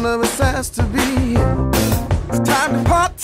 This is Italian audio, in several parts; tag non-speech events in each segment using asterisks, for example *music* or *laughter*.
none of us has to be. It's time to part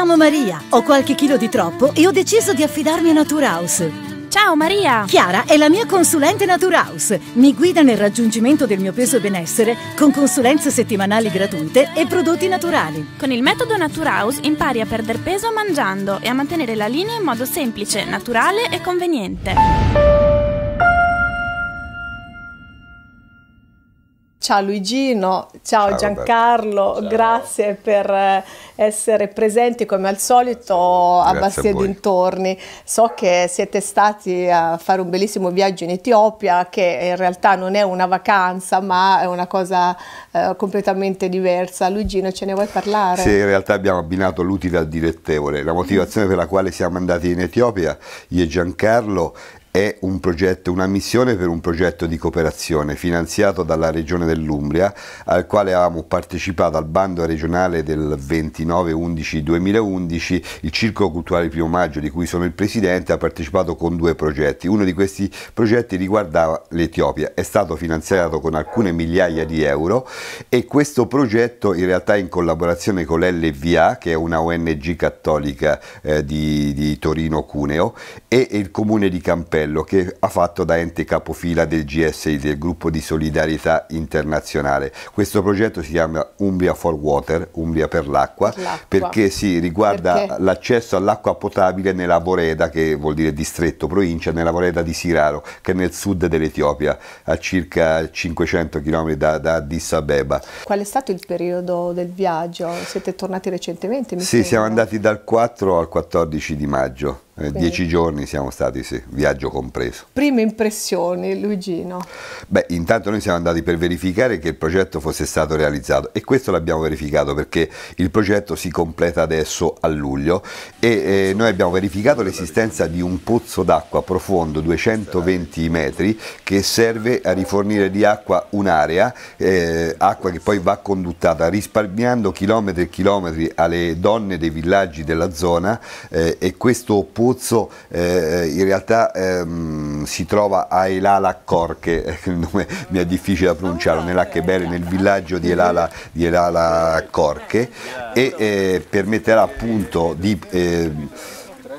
chiamo Maria, ho qualche chilo di troppo e ho deciso di affidarmi a Naturhaus. Ciao Maria! Chiara è la mia consulente Naturhaus. Mi guida nel raggiungimento del mio peso e benessere con consulenze settimanali gratuite e prodotti naturali. Con il metodo Naturhaus impari a perdere peso mangiando e a mantenere la linea in modo semplice, naturale e conveniente. Ciao Luigino, ciao, ciao Giancarlo, ciao. grazie per eh, essere presenti come al solito a Bastia dintorni. So che siete stati a fare un bellissimo viaggio in Etiopia che in realtà non è una vacanza ma è una cosa eh, completamente diversa. Luigino ce ne vuoi parlare? Sì, in realtà abbiamo abbinato l'utile al dilettevole. La motivazione per la quale siamo andati in Etiopia, io e Giancarlo, è un progetto, una missione per un progetto di cooperazione finanziato dalla Regione dell'Umbria, al quale avevamo partecipato al bando regionale del 29-11-2011. Il Circolo Culturale Primo Maggio, di cui sono il presidente, ha partecipato con due progetti. Uno di questi progetti riguardava l'Etiopia, è stato finanziato con alcune migliaia di euro e questo progetto in realtà è in collaborazione con l'LVA, che è una ONG cattolica eh, di, di Torino Cuneo, e il comune di Campello appello che ha fatto da ente capofila del GSI, del gruppo di solidarietà internazionale. Questo progetto si chiama Umbria for Water, Umbria per l'acqua, per perché sì, riguarda l'accesso all'acqua potabile nella Voreda, che vuol dire distretto, provincia, nella Voreda di Siraro, che è nel sud dell'Etiopia, a circa 500 km da, da Addis Abeba. Qual è stato il periodo del viaggio? Siete tornati recentemente? sì, credo. siamo andati dal 4 al 14 di maggio. Eh, Quindi. Dieci giorni siamo stati, sì, viaggio compreso. Prime impressioni, Luigino? Beh, intanto noi siamo andati per verificare che il progetto fosse stato realizzato e questo l'abbiamo verificato perché il progetto si completa adesso a luglio e eh, noi abbiamo verificato l'esistenza di un pozzo d'acqua profondo 220 metri che serve a rifornire di acqua un'area, eh, acqua che poi va conduttata risparmiando chilometri e chilometri alle donne dei villaggi della zona eh, e questo pozzo Aruzzo eh, in realtà ehm, si trova a Elala Corche, *laughs* il nome mi è difficile da pronunciare, nella Chebere, nel villaggio di Elala, di Elala Corche e eh, permetterà appunto di ehm,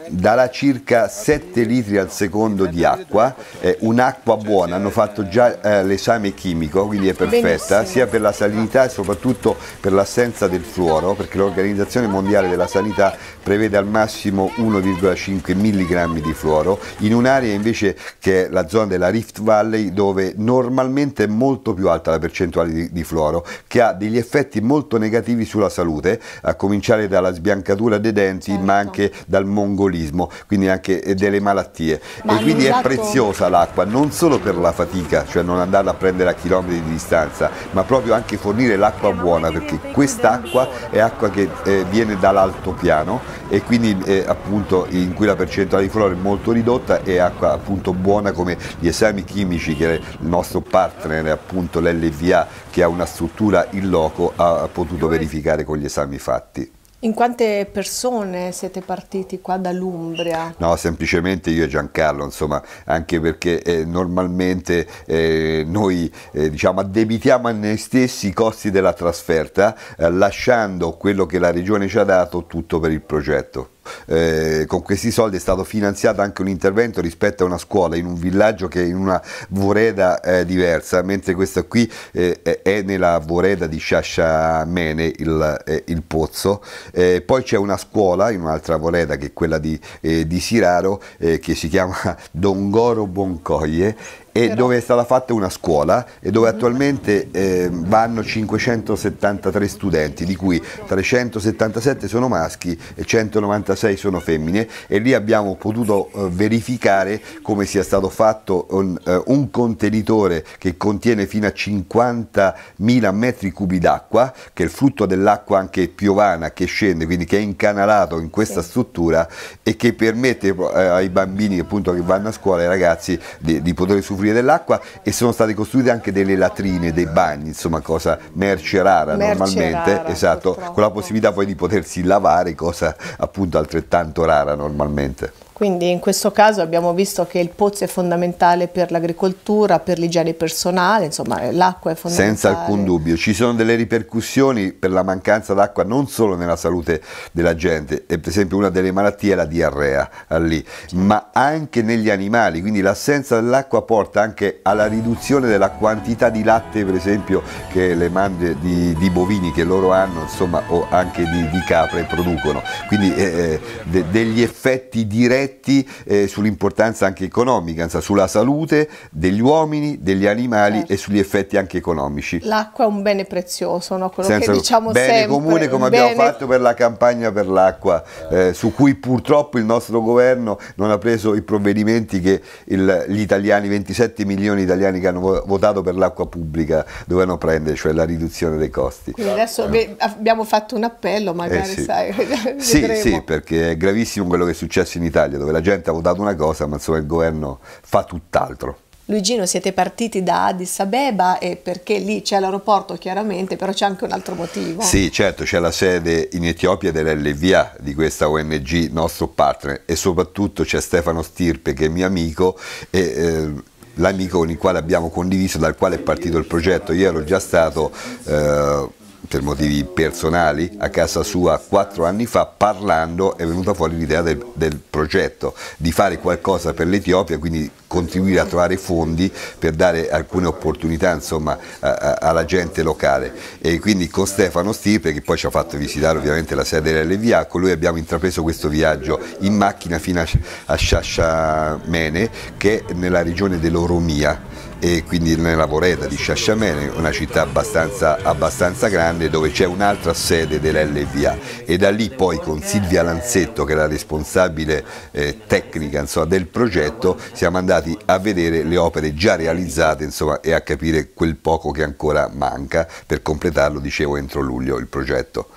darà circa 7 litri al secondo di acqua, eh, un'acqua buona, hanno fatto già eh, l'esame chimico, quindi è perfetta, Benissimo. sia per la salinità e soprattutto per l'assenza del fluoro, perché l'Organizzazione Mondiale della Sanità prevede al massimo 1,5 mg di fluoro, in un'area invece che è la zona della Rift Valley dove normalmente è molto più alta la percentuale di, di fluoro, che ha degli effetti molto negativi sulla salute, a cominciare dalla sbiancatura dei denti, certo. ma anche dal mongolismo metabolismo, quindi anche eh, delle certo. malattie. Ma e quindi è preziosa l'acqua, non solo per la fatica, cioè non andarla a prendere a chilometri di distanza, ma proprio anche fornire l'acqua buona, perché quest'acqua è acqua che eh, viene dall'altopiano e quindi eh, appunto in cui la percentuale di flora è molto ridotta è acqua appunto buona come gli esami chimici che il nostro partner appunto l'LVA che ha una struttura in loco ha potuto verificare con gli esami fatti. In quante persone siete partiti qua dall'Umbria? No, semplicemente io e Giancarlo, insomma, anche perché eh, normalmente eh, noi eh, diciamo, addebitiamo a noi stessi i costi della trasferta, eh, lasciando quello che la regione ci ha dato tutto per il progetto eh, con questi soldi è stato finanziato anche un intervento rispetto a una scuola in un villaggio che è in una voreda eh, diversa, mentre questa qui eh, è nella voreda di Sciasciamene il, eh, il pozzo. Eh, poi c'è una scuola in un'altra voreda che è quella di, eh, di Siraro che si chiama *laughs* Dongoro Boncoglie e dove è stata fatta una scuola e dove mhm. attualmente eh, vanno 573 studenti, di cui 377 sono maschi e 196 36 sono femmine e lì abbiamo potuto eh, verificare come sia stato fatto un, eh, un contenitore che contiene fino a 50.000 metri cubi d'acqua, che è il frutto dell'acqua anche piovana che scende, quindi che è incanalato in questa struttura e che permette eh, ai bambini appunto, che vanno a scuola, ai ragazzi, di, di poter soffrire dell'acqua e sono state costruite anche delle latrine, dei bagni, insomma cosa merce rara merce normalmente, rara, esatto, purtroppo. con la possibilità poi di potersi lavare, cosa appunto altrettanto rara normalmente. Quindi in questo caso abbiamo visto che il pozzo è fondamentale per l'agricoltura, per l'igiene personale, insomma l'acqua è fondamentale. Senza alcun dubbio, ci sono delle ripercussioni per la mancanza d'acqua non solo nella salute della gente, e per esempio una delle malattie è la diarrea eh, lì, ma anche negli animali, quindi l'assenza dell'acqua porta anche alla riduzione della quantità di latte per esempio che le mandrie di, di, bovini che loro hanno insomma, o anche di, di capre producono, quindi eh, eh de, degli effetti diretti effetti eh, sull'importanza anche economica, insomma, sulla salute degli uomini, degli animali certo. e sugli effetti anche economici. L'acqua è un bene prezioso, no? quello Senza, che diciamo bene sempre. comune come bene... abbiamo fatto per la campagna per l'acqua, eh, su cui purtroppo il nostro governo non ha preso i provvedimenti che il, gli italiani, 27 milioni di italiani che hanno votato per l'acqua pubblica dovevano prendere, cioè la riduzione dei costi. Quindi adesso eh. abbiamo fatto un appello, magari eh sì. sai. *laughs* sì, sì, perché è gravissimo quello che è successo in Italia dove la gente ha votato una cosa, ma insomma il governo fa tutt'altro. Luigino, siete partiti da Addis Abeba e perché lì c'è l'aeroporto chiaramente, però c'è anche un altro motivo. Sì, certo, c'è la sede in Etiopia dell'LVA di questa ONG, nostro partner, e soprattutto c'è Stefano Stirpe che è mio amico e eh, l'amico con il quale abbiamo condiviso, dal quale è partito il progetto. Io ero già stato... Eh, per motivi personali a casa sua quattro anni fa parlando è venuta fuori l'idea del, del, progetto di fare qualcosa per l'Etiopia quindi contribuire a trovare fondi per dare alcune opportunità insomma, a, a, alla gente locale e quindi con Stefano Stipe che poi ci ha fatto visitare ovviamente la sede dell'LVA con lui abbiamo intrapreso questo viaggio in macchina fino a, a Shashamene che è nella regione dell'Oromia e quindi nella Voreda di Sciasciamene, una città abbastanza, abbastanza grande dove c'è un'altra sede dell'LVA e da lì poi con Silvia Lanzetto che è la responsabile eh, tecnica insomma, del progetto siamo andati a vedere le opere già realizzate insomma, e a capire quel poco che ancora manca per completarlo dicevo entro luglio il progetto.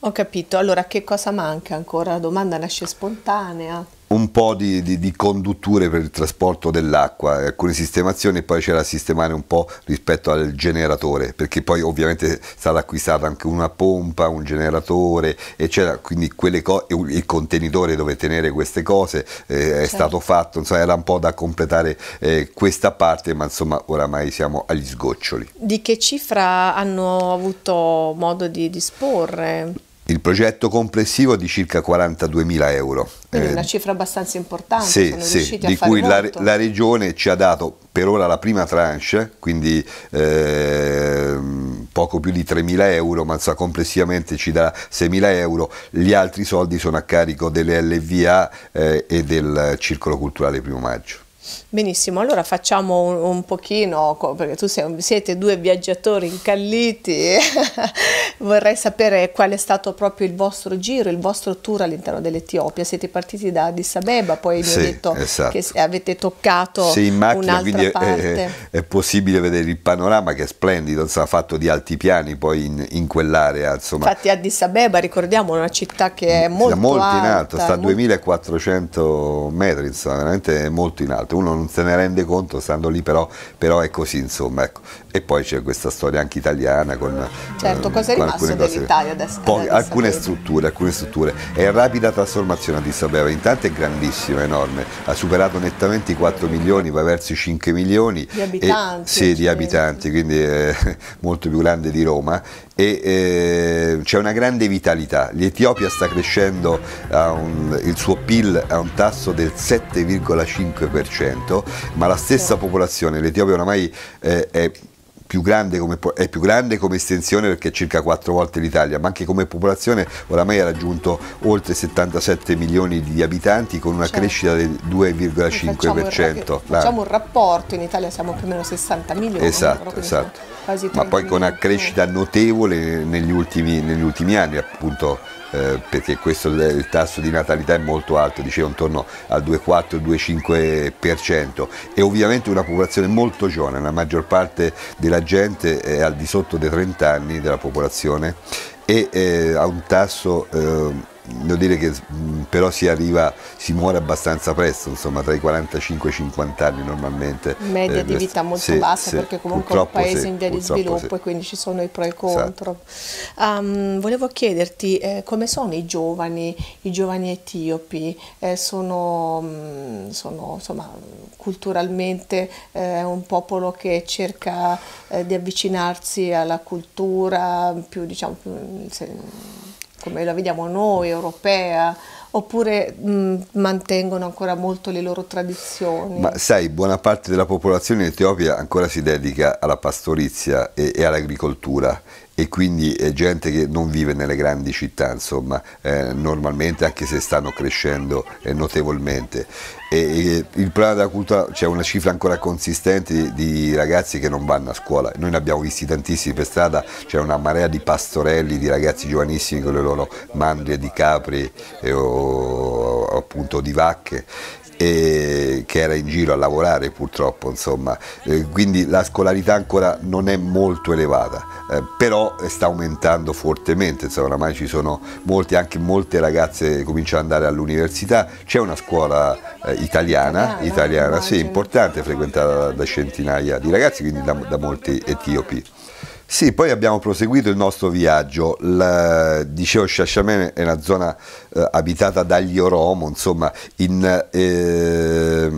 Ho capito, allora che cosa manca ancora? La domanda nasce spontanea un po' di, di, di, condutture per il trasporto dell'acqua, alcune sistemazioni e poi c'era da sistemare un po' rispetto al generatore, perché poi ovviamente sarà acquistata anche una pompa, un generatore, eccetera, quindi co- il contenitore dove tenere queste cose eh, è certo. stato fatto, insomma era un po' da completare eh, questa parte, ma insomma oramai siamo agli sgoccioli. Di che cifra hanno avuto modo di disporre? Il progetto complessivo è di circa 42.000 euro. Quindi una eh, cifra abbastanza importante, sì, sì, di cui la, la, Regione ci ha dato per ora la prima tranche, quindi eh, poco più di 3.000 euro, ma so, complessivamente ci dà 6.000 euro. Gli altri soldi sono a carico delle LVA eh, e del Circolo Culturale Primo Maggio. Benissimo, allora facciamo un, un pochino, perché tu sei, siete due viaggiatori incalliti, *laughs* vorrei sapere qual è stato proprio il vostro giro, il vostro tour all'interno dell'Etiopia. Siete partiti da Addis Abeba, poi sì, mi hai detto esatto. che avete toccato sì, in macchina, quindi è, è, possibile vedere il panorama che è splendido, insomma, fatto di altipiani poi in, in quell'area. Insomma. Infatti Addis Abeba, ricordiamo, è una città che è molto, molto alta, in alto, sta a 2400 metri, insomma, veramente molto in alto niente, esatto, uno non se ne rende conto stando lì, però, però è così insomma. Ecco. E poi c'è questa storia anche italiana con... Certo, ehm, cosa è rimasto dell'Italia adesso? Poi, alcune strutture, alcune strutture. È rapida trasformazione di Sapeva, intanto è grandissima, enorme, ha superato nettamente i 4 milioni, va verso i 5 milioni di abitanti, e, sì, di abitanti quindi è *laughs* molto più grande di Roma e eh, c'è una grande vitalità. L'Etiopia sta crescendo, un, il suo PIL a un tasso del 7,5%, ma la stessa popolazione, l'Etiopia oramai eh, è più grande come, è più grande come estensione perché è circa quattro volte l'Italia, ma anche come popolazione oramai ha raggiunto oltre 77 milioni di abitanti con una certo. crescita del 2,5%. Facciamo, facciamo, un rapporto, in Italia siamo più o meno 60 milioni. Esatto, esatto. Ma poi con una crescita notevole negli ultimi, negli ultimi anni, appunto eh, perché questo, il tasso di natalità è molto alto, dicevo intorno al 2,4-2,5% e ovviamente una popolazione molto giovane, la maggior parte della gente è al di sotto dei 30 anni della popolazione e eh, ha un tasso... Eh, devo dire che mm, però si arriva, si muore abbastanza presto, insomma tra i 45 e i 50 anni normalmente. Media eh, di vita molto sì, bassa sì, perché comunque è un paese sì, in via di sviluppo e quindi ci sono i pro e i esatto. contro. Um, volevo chiederti eh, come sono i giovani, i giovani etiopi, eh, sono, mm, sono insomma, culturalmente eh, un popolo che cerca eh, di avvicinarsi alla cultura più diciamo più, se, come la vediamo noi, europea, oppure mh, mm, mantengono ancora molto le loro tradizioni? Ma sai, buona parte della popolazione in Etiopia ancora si dedica alla pastorizia e, e all'agricoltura e quindi è gente che non vive nelle grandi città, insomma, eh, normalmente anche se stanno crescendo eh, notevolmente. E, e il Prada della Cultura c'è cioè una cifra ancora consistente di, di, ragazzi che non vanno a scuola. Noi ne abbiamo visti tantissimi per strada, c'è una marea di pastorelli, di ragazzi giovanissimi con le loro mandrie di capri eh, o appunto di vacche e che era in giro a lavorare purtroppo, insomma. Eh, quindi la scolarità ancora non è molto elevata, eh, però sta aumentando fortemente, insomma, oramai ci sono molte, anche molte ragazze che cominciano ad andare all'università, c'è una scuola eh, italiana, italiana, sì, importante, frequentata da centinaia di ragazzi, quindi da, da molti etiopi. Sì, poi abbiamo proseguito il nostro viaggio. La, dicevo, Sciasciamene è una zona eh, abitata dagli Oromo, insomma, in, eh,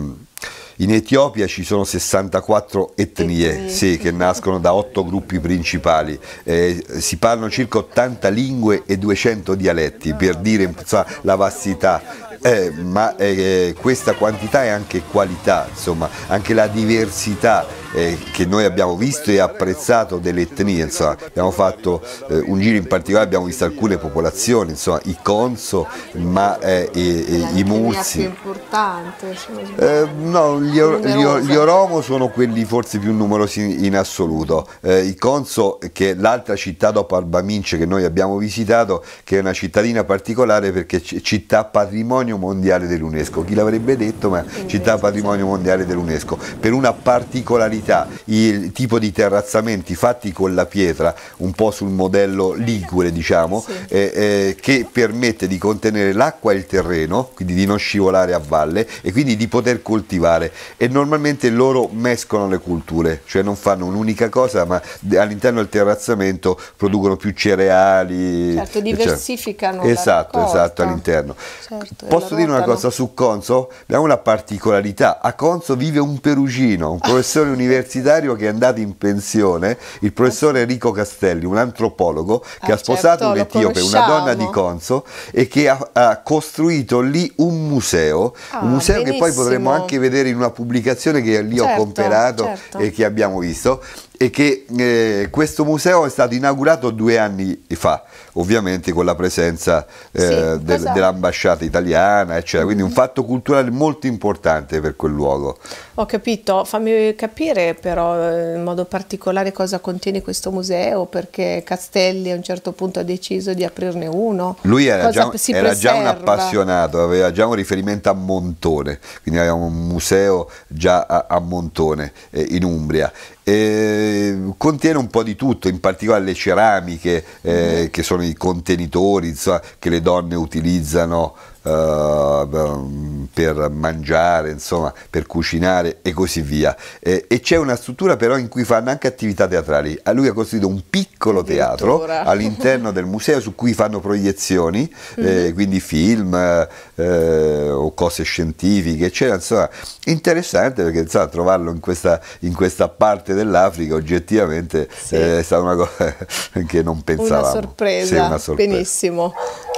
in, Etiopia ci sono 64 etnie, Sì, che nascono da 8 gruppi principali. Eh, si parlano circa 80 lingue e 200 dialetti, per dire insomma, la vastità eh, ma eh, questa quantità è anche qualità, insomma, anche la diversità eh, che noi abbiamo visto e apprezzato delle etnie, insomma, abbiamo fatto eh, un giro in particolare, abbiamo visto alcune popolazioni, insomma, i Conso, ma eh, e, e, i Mursi. più importante, eh, no, gli, or gli, Oromo sono quelli forse più numerosi in, assoluto, eh, i Conso che è l'altra città dopo Albamince che noi abbiamo visitato, che è una cittadina particolare perché è città patrimonio mondiale dell'UNESCO, chi l'avrebbe detto ma città patrimonio mondiale dell'UNESCO, per una particolarità qualità, il tipo di terrazzamenti fatti con la pietra, un po' sul modello ligure diciamo, sì. eh, eh, che permette di contenere l'acqua e il terreno, quindi di non scivolare a valle e quindi di poter coltivare e normalmente loro mescolano le culture, cioè non fanno un'unica cosa ma all'interno del terrazzamento producono più cereali. Certo, diversificano. Cioè, esatto, esatto, all'interno. Certo, Posso dire una cosa su Conso? Abbiamo una particolarità, a Conso vive un perugino, un *laughs* professore universitario universitario che è andato in pensione, il professore Enrico Castelli, un antropologo che ah, ha sposato certo, un etiope, una donna di Conso e che ha, ha costruito lì un museo, ah, un museo benissimo. che poi potremmo anche vedere in una pubblicazione che lì certo, ho comperato certo. e che abbiamo visto e che eh, questo museo è stato inaugurato due anni fa, ovviamente con la presenza eh, sì, de esatto. dell'ambasciata italiana, eccetera. quindi un mm-hmm. fatto culturale molto importante per quel luogo. Ho capito, fammi capire però eh, in modo particolare cosa contiene questo museo, perché Castelli a un certo punto ha deciso di aprirne uno. Lui era, già, era già, un appassionato, aveva già un riferimento a Montone, quindi aveva un museo già a, a Montone eh, in Umbria eh, contiene un po' di tutto, in particolare le ceramiche eh, mm. che sono i contenitori insomma, che le donne utilizzano eh, per mangiare, insomma, per cucinare e così via. Eh, e c'è una struttura però in cui fanno anche attività teatrali. A lui ha costruito un piccolo teatro all'interno del museo su cui fanno proiezioni, mm-hmm. eh, quindi film eh, o cose scientifiche, eccetera. Insomma, interessante perché insomma, trovarlo in questa, in questa parte dell'Africa oggettivamente sì. Eh, è stata una cosa *laughs* che non pensavamo. Una sorpresa. Sì, una sorpresa. Benissimo.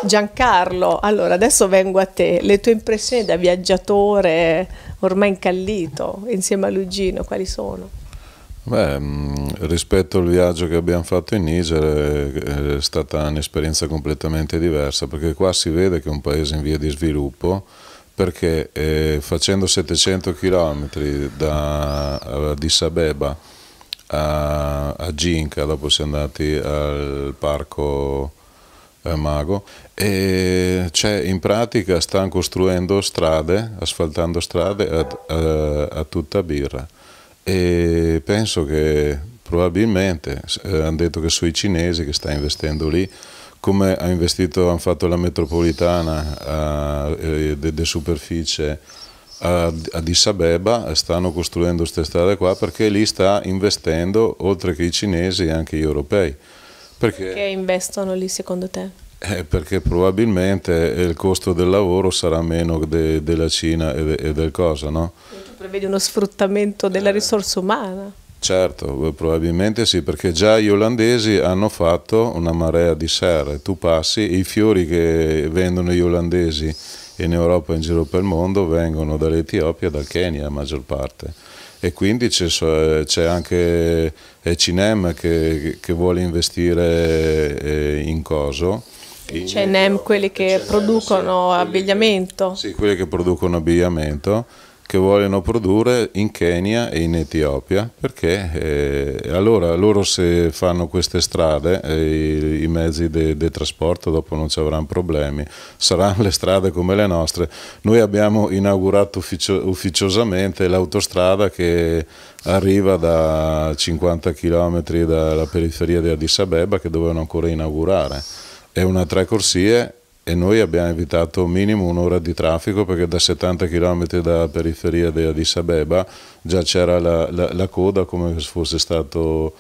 Giancarlo, allora adesso vengo vengo a te, le tue impressioni da viaggiatore ormai incallito insieme a Luigino, quali sono? Beh, mm, rispetto al viaggio che abbiamo fatto in Niger eh, è stata un'esperienza completamente diversa perché qua si vede che è un paese in via di sviluppo perché eh, facendo 700 km da Addis eh, Abeba a, a Ginka, dopo siamo andati al parco eh, mago, e in pratica stanno costruendo strade, asfaltando strade a, a, a tutta birra e penso che probabilmente eh, hanno detto che sui cinesi che sta investendo lì come ha investito, hanno fatto la metropolitana eh, delle superficie a Addis Abeba stanno costruendo queste strade qua perché lì sta investendo oltre che i cinesi anche gli europei perché? Perché investono lì secondo te? Eh, perché probabilmente il costo del lavoro sarà meno de, della Cina e, de, e del cosa, no? Tu prevedi uno sfruttamento della eh, risorsa umana? Certo, eh, probabilmente sì, perché già gli olandesi hanno fatto una marea di serre. Tu passi, i fiori che vendono gli olandesi in Europa e in giro per il mondo vengono dall'Etiopia e dal Kenya, la maggior parte e quindi c'è eh, anche eh, Cinem che, che, vuole investire eh, in coso. Cinem, quelli che producono abbigliamento. sì, quelli che producono abbigliamento che vogliono produrre in Kenya e in Etiopia, perché eh, allora loro se fanno queste strade eh, i mezzi di trasporto dopo non ci avranno problemi, saranno le strade come le nostre. Noi abbiamo inaugurato ufficio ufficiosamente l'autostrada che arriva da 50 km dalla periferia di Addis Abeba che dovevano ancora inaugurare. È una tre corsie e noi abbiamo evitato minimo un'ora di traffico perché da 70 km dalla periferia di Addis Abeba già c'era la, la, la, coda come se fosse stato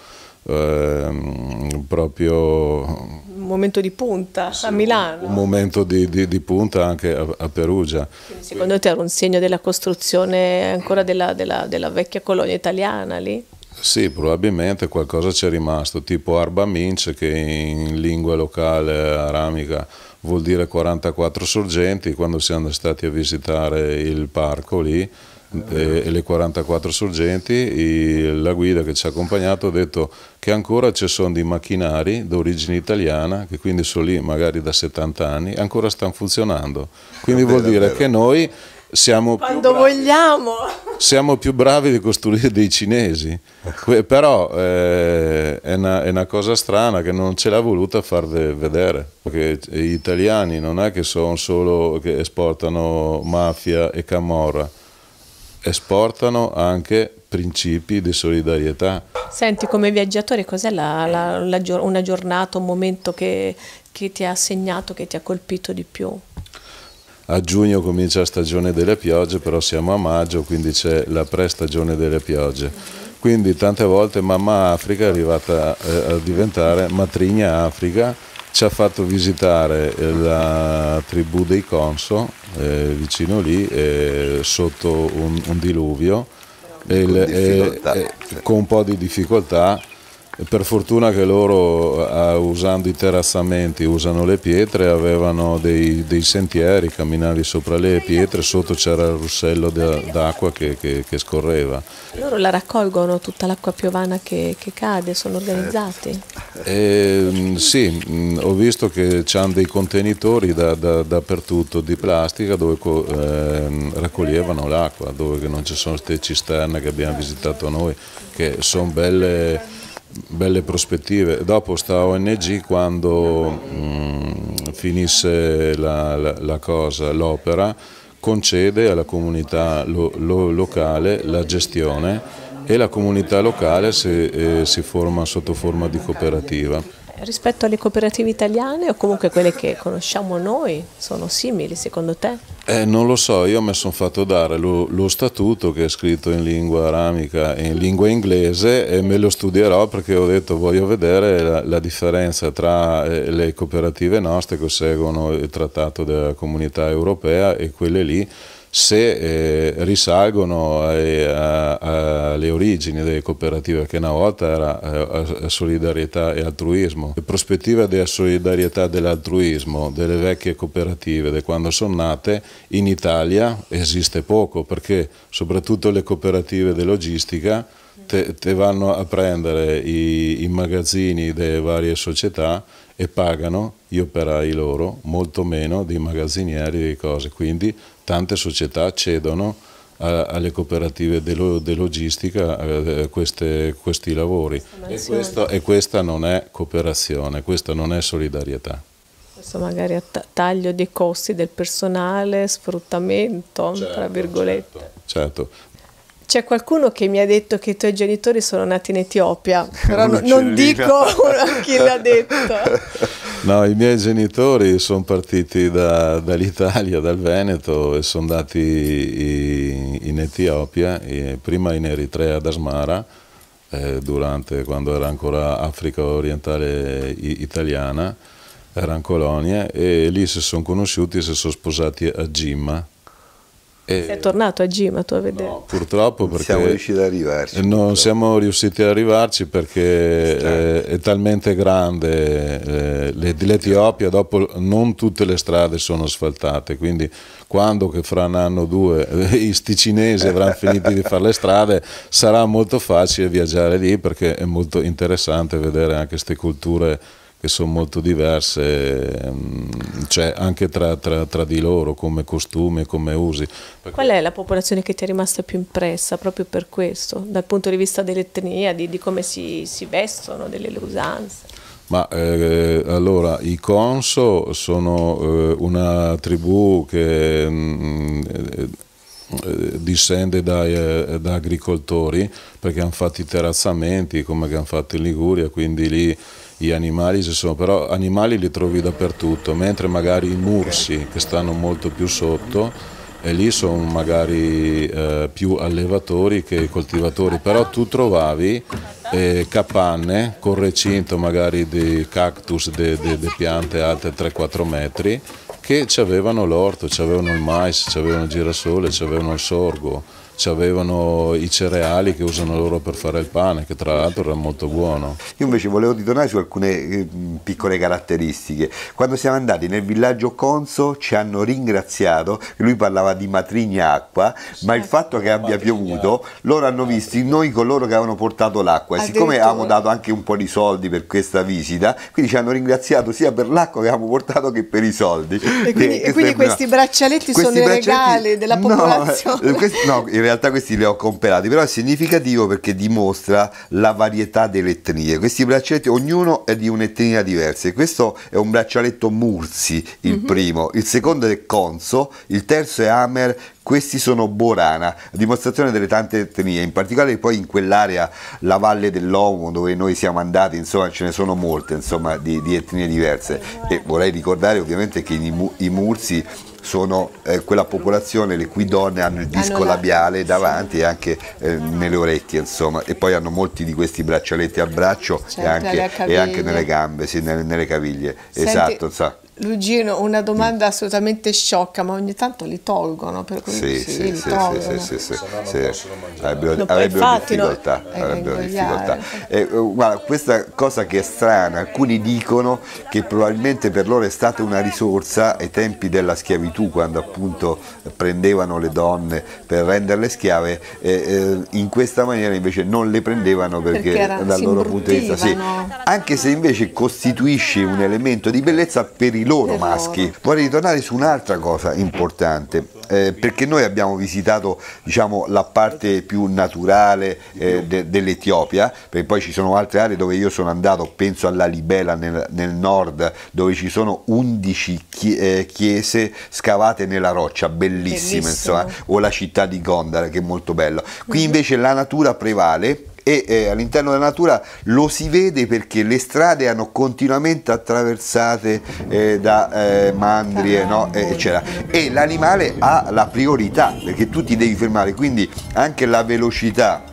eh, proprio un momento di punta sì, a Milano un momento di, di, di punta anche a, a Perugia Quindi secondo Quindi, te era un segno della costruzione ancora della, della, della vecchia colonia italiana lì? Sì, probabilmente qualcosa c'è rimasto, tipo Arba Minch che in lingua locale aramica vuol dire 44 sorgenti, quando siamo stati a visitare il parco lì e, e le 44 sorgenti, i, la guida che ci ha accompagnato ha detto che ancora ci sono dei macchinari d'origine italiana, che quindi sono lì magari da 70 anni, ancora stanno funzionando. Quindi vuol dire che noi siamo quando bravi, vogliamo siamo più bravi di costruire dei cinesi ecco. però eh, è, una, è, una, cosa strana che non ce l'ha voluta far vedere perché gli italiani non è che sono solo che esportano mafia e camorra esportano anche principi di solidarietà senti come viaggiatore cos'è una giornata un momento che, che ti ha segnato che ti ha colpito di più a giugno comincia la stagione delle piogge, però siamo a maggio, quindi c'è la pre-stagione delle piogge. Quindi tante volte Mamma Africa è arrivata eh, a diventare Matrigna Africa, ci ha fatto visitare eh, la tribù dei Conso, eh, vicino lì, eh, sotto un, un diluvio, il, con, il, eh, con un po' di difficoltà per fortuna che loro eh, eh, usando i terrazzamenti usano le pietre avevano dei, dei sentieri, camminavi sopra le pietre, sotto c'era il russello d'acqua che, che, che, scorreva. Loro la raccolgono tutta l'acqua piovana che, che, cade, sono organizzati? E, eh, ehm, sì, mm, ho visto che hanno dei contenitori da, da, dappertutto di plastica dove eh, raccoglievano l'acqua, dove non ci sono queste cisterne che abbiamo visitato noi, che sono belle belle prospettive. Dopo sta ONG quando mh, mm, finisse la, la, la cosa, l'opera, concede alla comunità lo, lo, locale la gestione e la comunità locale si, eh, si forma sotto forma di cooperativa rispetto alle cooperative italiane o comunque quelle che conosciamo noi sono simili secondo te? Eh, non lo so, io mi sono fatto dare lo, lo, statuto che è scritto in lingua aramica e in lingua inglese e me lo studierò perché ho detto voglio vedere la, la differenza tra eh, le cooperative nostre che seguono il trattato della comunità europea e quelle lì se eh, risalgono alle origini delle cooperative, che una volta era eh, a, solidarietà e altruismo. La prospettiva della solidarietà e dell'altruismo delle vecchie cooperative, da quando sono nate, in Italia esiste poco, perché soprattutto le cooperative di logistica te, te vanno a prendere i, i magazzini delle varie società e pagano gli operai loro molto meno dei magazzinieri e di cose, quindi tante società cedono a, eh, alle cooperative di lo, logistica a, eh, queste, questi lavori e, questo, e questa non è cooperazione, questa non è solidarietà. Questo magari a taglio dei costi del personale, sfruttamento, certo, tra virgolette. Certo, certo. C'è qualcuno che mi ha detto che i tuoi genitori sono nati in Etiopia, però non dico *laughs* chi l'ha detto. *laughs* No, i miei genitori sono partiti da, dall'Italia, dal Veneto e sono andati in Etiopia, prima in Eritrea ad Asmara, eh, durante, quando era ancora Africa orientale italiana, erano colonie, e lì si sono conosciuti e si sono sposati a Gimma e... Sei tornato a Gimato a vedere? No, purtroppo perché... Siamo riusciti ad arrivarci. Non purtroppo. siamo riusciti ad arrivarci perché è, eh, è talmente grande eh, l'Etiopia, dopo non tutte le strade sono asfaltate, quindi quando che fra un anno o due eh, sti cinesi avranno *laughs* finito di fare le strade sarà molto facile viaggiare lì perché è molto interessante vedere anche queste culture che sono molto diverse ehm, cioè anche tra, tra, tra, di loro come costumi, come usi. Perché... Qual è la popolazione che ti è rimasta più impressa proprio per questo, dal punto di vista dell'etnia, di, di, come si, si vestono, delle usanze? Ma eh, allora i Conso sono eh, una tribù che mh, mm, eh, discende dai, eh, da agricoltori perché hanno fatto i terrazzamenti come che hanno fatto in Liguria, quindi lì gli animali ci sono, però animali li trovi dappertutto, mentre magari i mursi che stanno molto più sotto e lì sono magari eh, più allevatori che coltivatori, però tu trovavi eh, capanne con recinto magari di cactus, di piante alte 3-4 metri che avevano l'orto, avevano il mais, avevano il girasole, avevano il sorgo avevano i cereali che usano loro per fare il pane, che tra l'altro era molto buono. Io invece volevo ritornare su alcune eh, piccole caratteristiche. Quando siamo andati nel villaggio Conso ci hanno ringraziato, lui parlava di matrigna acqua, sì, ma il fatto che abbia piovuto, loro hanno visto noi coloro che avevano portato l'acqua e siccome avevamo dato anche un po' di soldi per questa visita, quindi ci hanno ringraziato sia per l'acqua che avevamo portato che per i soldi. E quindi, e quindi questi braccialetti questi sono braccialetti, i regali della *laughs* eh, popolazione? No, questi, no in realtà realtà questi li ho comprati, però è significativo perché dimostra la varietà delle etnie. Questi braccialetti, ognuno è di un'etnia diversa e questo è un braccialetto Mursi, il mm -hmm. primo, il secondo è Conso, il terzo è Amer, questi sono Borana, dimostrazione delle tante etnie, in particolare poi in quell'area, la valle dell'Omo, dove noi siamo andati, insomma ce ne sono molte insomma, di, di, etnie diverse. E vorrei ricordare ovviamente che i, i Mursi sono eh, quella popolazione le cui donne hanno il disco labiale davanti sì. e anche eh, nelle orecchie insomma e poi hanno molti di questi braccialetti al braccio certo, e, anche, e, anche, nelle gambe, sì, nelle, nelle caviglie Senti, esatto sa. Luigino, una domanda assolutamente sciocca, ma ogni tanto li tolgono per cui sì, sì, sì, li sì, tolgono. sì, sì, sì, sì. sì. Avrebbero, avrebbero difficoltà. No, eh, avrebbero difficoltà. Eh, guarda, questa cosa che è strana, alcuni dicono che probabilmente per loro è stata una risorsa ai tempi della schiavitù, quando appunto prendevano le donne per renderle schiave, eh, in questa maniera invece non le prendevano perché, perché dal loro punto di vista, sì. anche se invece costituisce un elemento di bellezza per il loro maschi. Vorrei ritornare su un'altra cosa importante, eh, perché noi abbiamo visitato diciamo, la parte più naturale eh, de, dell'Etiopia, perché poi ci sono altre aree dove io sono andato, penso alla Libela nel, nel nord, dove ci sono 11 eh, chiese scavate nella roccia, bellissime insomma, o la città di Gondar che è molto bella. Qui mhm. invece la natura prevale e eh, all'interno della natura lo si vede perché le strade hanno continuamente attraversate eh, da eh, mandrie no? eccetera e l'animale ha la priorità perché tu ti devi fermare quindi anche la velocità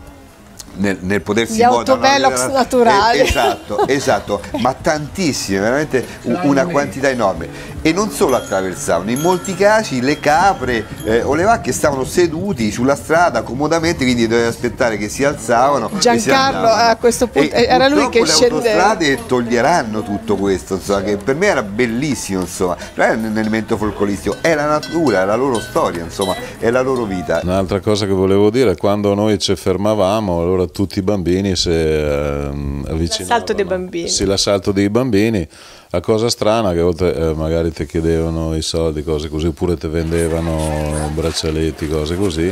nel, nel potersi gli autovelox no, naturali eh, esatto, esatto ma tantissime veramente una quantità enorme e non solo attraversavano in molti casi le capre eh, o le vacche stavano seduti sulla strada comodamente quindi dovevi aspettare che si alzavano Giancarlo si a questo punto e era lui che scendeva le autostrade toglieranno tutto questo insomma, che per me era bellissimo insomma non è un elemento folcolistico è la natura è la loro storia insomma è la loro vita un'altra cosa che volevo dire quando noi ci fermavamo allora tutti i bambini. Se, ehm, l'assalto dei bambini. Sì, l'assalto dei bambini. La cosa strana è che oltre, eh, magari ti chiedevano i soldi, cose così, oppure ti vendevano braccialetti, cose così,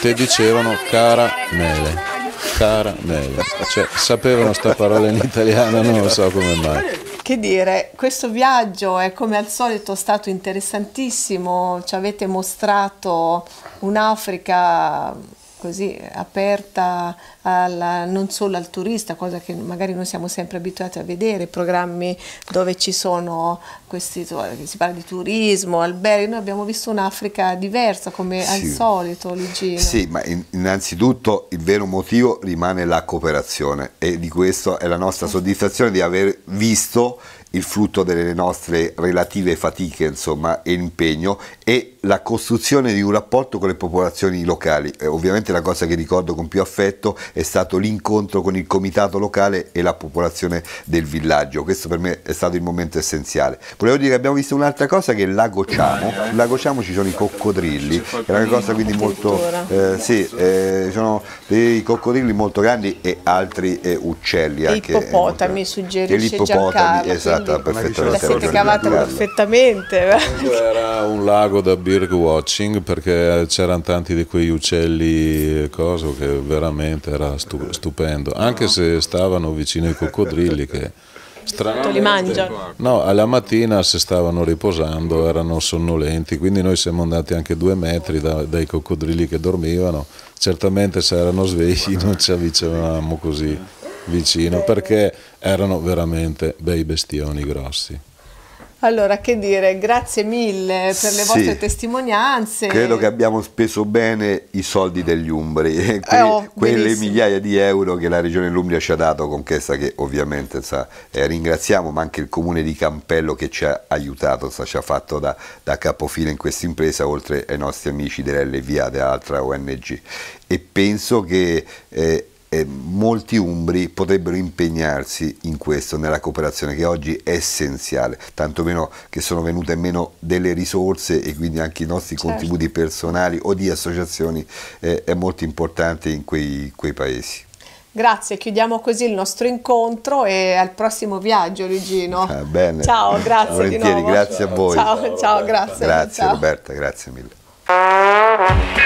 ti dicevano caramele. Caramele, cioè sapevano sta parola in italiano, non lo so come mai. Che dire, questo viaggio è come al solito stato interessantissimo, ci avete mostrato un'Africa così aperta alla, non solo al turista, cosa che magari non siamo sempre abituati a vedere, programmi dove ci sono questi, si parla di turismo, alberi, noi abbiamo visto un'Africa diversa come sì. al solito Ligino. Sì, ma innanzitutto il vero motivo rimane la cooperazione e di questo è la nostra soddisfazione di aver visto il frutto delle nostre relative fatiche insomma, e impegno e la costruzione di un rapporto con le popolazioni locali. Eh, ovviamente la cosa che ricordo con più affetto è stato l'incontro con il comitato locale e la popolazione del villaggio. Questo per me è stato il momento essenziale. Volevo dire che abbiamo visto un'altra cosa che è Lago Ciamo. Lago Ciamo ci sono i coccodrilli, è una cosa quindi molto... Eh, sì, eh, sono dei coccodrilli molto grandi e altri eh, uccelli. E ippopotami suggerisce l'ippopotami, Giancarlo. Esatto, perfettamente. La siete cavata perfettamente. Era un lago da bird watching perché c'erano tanti di quegli uccelli eh, coso che veramente era stupendo, anche se stavano vicino ai coccodrilli che li mangiano. No, alla mattina se stavano riposando, erano sonnolenti, quindi noi siamo andati anche due metri da, dai coccodrilli che dormivano, certamente se erano svegli non ci avvicinavamo così vicino perché erano veramente bei bestioni grossi. Allora, che dire, grazie mille per le sì, vostre testimonianze. Credo che abbiamo speso bene i soldi degli Umbri, *laughs* que eh, oh, quelle benissimo. migliaia di euro che la Regione Umbria ci ha dato, con questa che ovviamente sa, eh, ringraziamo, ma anche il Comune di Campello che ci ha aiutato, sa, ci ha fatto da, da capofila in questa impresa, oltre ai nostri amici dell'LVA, dell'altra ONG. E penso che eh, eh, molti umbri potrebbero impegnarsi in questo, nella cooperazione che oggi è essenziale, tantomeno che sono venute meno delle risorse e quindi anche i nostri certo. contributi personali o di associazioni eh, è molto importante in quei, quei paesi. Grazie, chiudiamo così il nostro incontro e al prossimo viaggio Luigino. Ah, bene. Ciao, *laughs* grazie Volentieri, di nuovo. grazie a voi. Ciao, ciao, ciao grazie. Grazie ciao. Roberta, grazie mille.